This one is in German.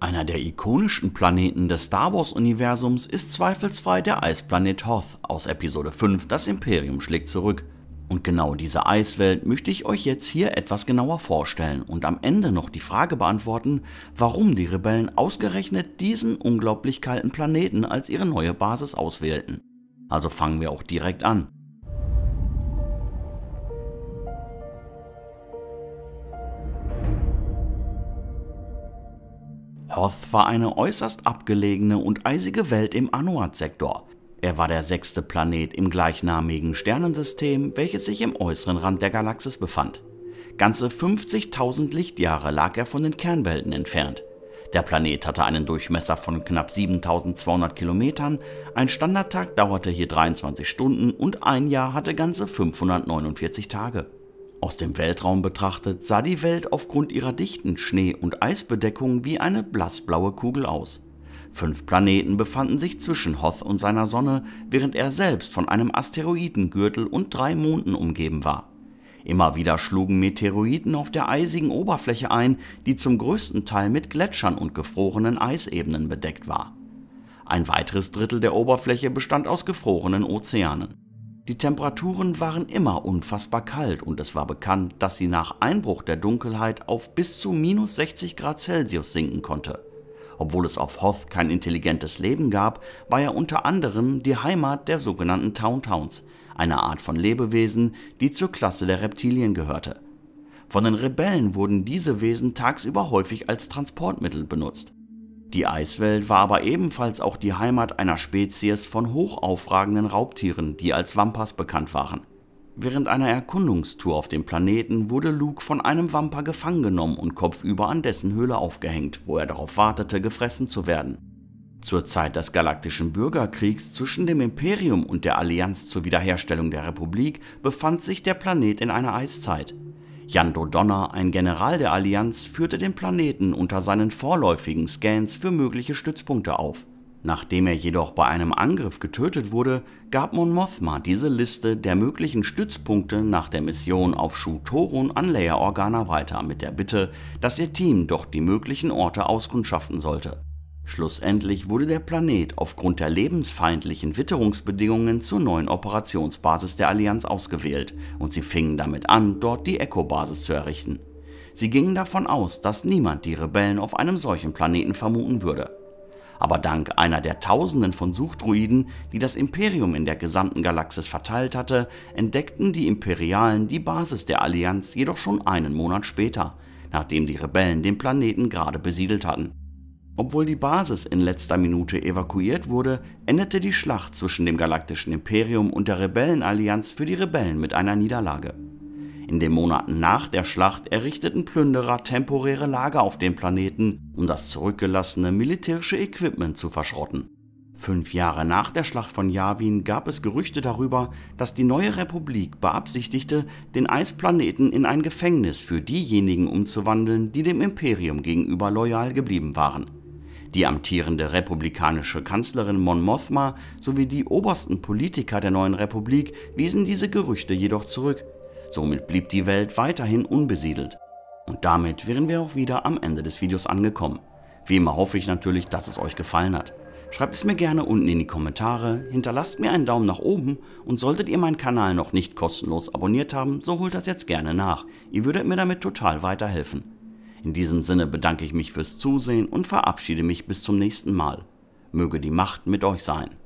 Einer der ikonischen Planeten des Star Wars-Universums ist zweifelsfrei der Eisplanet Hoth aus Episode 5 Das Imperium schlägt zurück. Und genau diese Eiswelt möchte ich euch jetzt hier etwas genauer vorstellen und am Ende noch die Frage beantworten, warum die Rebellen ausgerechnet diesen unglaublich kalten Planeten als ihre neue Basis auswählten. Also fangen wir auch direkt an. Hoth war eine äußerst abgelegene und eisige Welt im Anuat-Sektor. Er war der sechste Planet im gleichnamigen Sternensystem, welches sich im äußeren Rand der Galaxis befand. Ganze 50.000 Lichtjahre lag er von den Kernwelten entfernt. Der Planet hatte einen Durchmesser von knapp 7200 Kilometern, ein Standardtag dauerte hier 23 Stunden und ein Jahr hatte ganze 549 Tage. Aus dem Weltraum betrachtet sah die Welt aufgrund ihrer dichten Schnee- und Eisbedeckung wie eine blassblaue Kugel aus. Fünf Planeten befanden sich zwischen Hoth und seiner Sonne, während er selbst von einem Asteroidengürtel und drei Monden umgeben war. Immer wieder schlugen Meteoriten auf der eisigen Oberfläche ein, die zum größten Teil mit Gletschern und gefrorenen Eisebenen bedeckt war. Ein weiteres Drittel der Oberfläche bestand aus gefrorenen Ozeanen. Die Temperaturen waren immer unfassbar kalt und es war bekannt, dass sie nach Einbruch der Dunkelheit auf bis zu minus 60 Grad Celsius sinken konnte. Obwohl es auf Hoth kein intelligentes Leben gab, war er unter anderem die Heimat der sogenannten Tauntauns, einer Art von Lebewesen, die zur Klasse der Reptilien gehörte. Von den Rebellen wurden diese Wesen tagsüber häufig als Transportmittel benutzt. Die Eiswelt war aber ebenfalls auch die Heimat einer Spezies von hochaufragenden Raubtieren, die als Wampas bekannt waren. Während einer Erkundungstour auf dem Planeten wurde Luke von einem Wamper gefangen genommen und kopfüber an dessen Höhle aufgehängt, wo er darauf wartete, gefressen zu werden. Zur Zeit des Galaktischen Bürgerkriegs zwischen dem Imperium und der Allianz zur Wiederherstellung der Republik befand sich der Planet in einer Eiszeit. Jan Dodonna, ein General der Allianz, führte den Planeten unter seinen vorläufigen Scans für mögliche Stützpunkte auf. Nachdem er jedoch bei einem Angriff getötet wurde, gab Mon Mothma diese Liste der möglichen Stützpunkte nach der Mission auf Shu Torun an Leia Organa weiter mit der Bitte, dass ihr Team doch die möglichen Orte auskundschaften sollte. Schlussendlich wurde der Planet aufgrund der lebensfeindlichen Witterungsbedingungen zur neuen Operationsbasis der Allianz ausgewählt und sie fingen damit an, dort die Echo-Basis zu errichten. Sie gingen davon aus, dass niemand die Rebellen auf einem solchen Planeten vermuten würde. Aber dank einer der Tausenden von Suchdruiden, die das Imperium in der gesamten Galaxis verteilt hatte, entdeckten die Imperialen die Basis der Allianz jedoch schon einen Monat später, nachdem die Rebellen den Planeten gerade besiedelt hatten. Obwohl die Basis in letzter Minute evakuiert wurde, endete die Schlacht zwischen dem galaktischen Imperium und der Rebellenallianz für die Rebellen mit einer Niederlage. In den Monaten nach der Schlacht errichteten Plünderer temporäre Lager auf dem Planeten, um das zurückgelassene militärische Equipment zu verschrotten. Fünf Jahre nach der Schlacht von Yavin gab es Gerüchte darüber, dass die neue Republik beabsichtigte, den Eisplaneten in ein Gefängnis für diejenigen umzuwandeln, die dem Imperium gegenüber loyal geblieben waren die amtierende republikanische Kanzlerin Mon Mothma sowie die obersten Politiker der neuen Republik wiesen diese Gerüchte jedoch zurück. Somit blieb die Welt weiterhin unbesiedelt. Und damit wären wir auch wieder am Ende des Videos angekommen. Wie immer hoffe ich natürlich, dass es euch gefallen hat. Schreibt es mir gerne unten in die Kommentare, hinterlasst mir einen Daumen nach oben und solltet ihr meinen Kanal noch nicht kostenlos abonniert haben, so holt das jetzt gerne nach. Ihr würdet mir damit total weiterhelfen. In diesem Sinne bedanke ich mich fürs Zusehen und verabschiede mich bis zum nächsten Mal. Möge die Macht mit euch sein.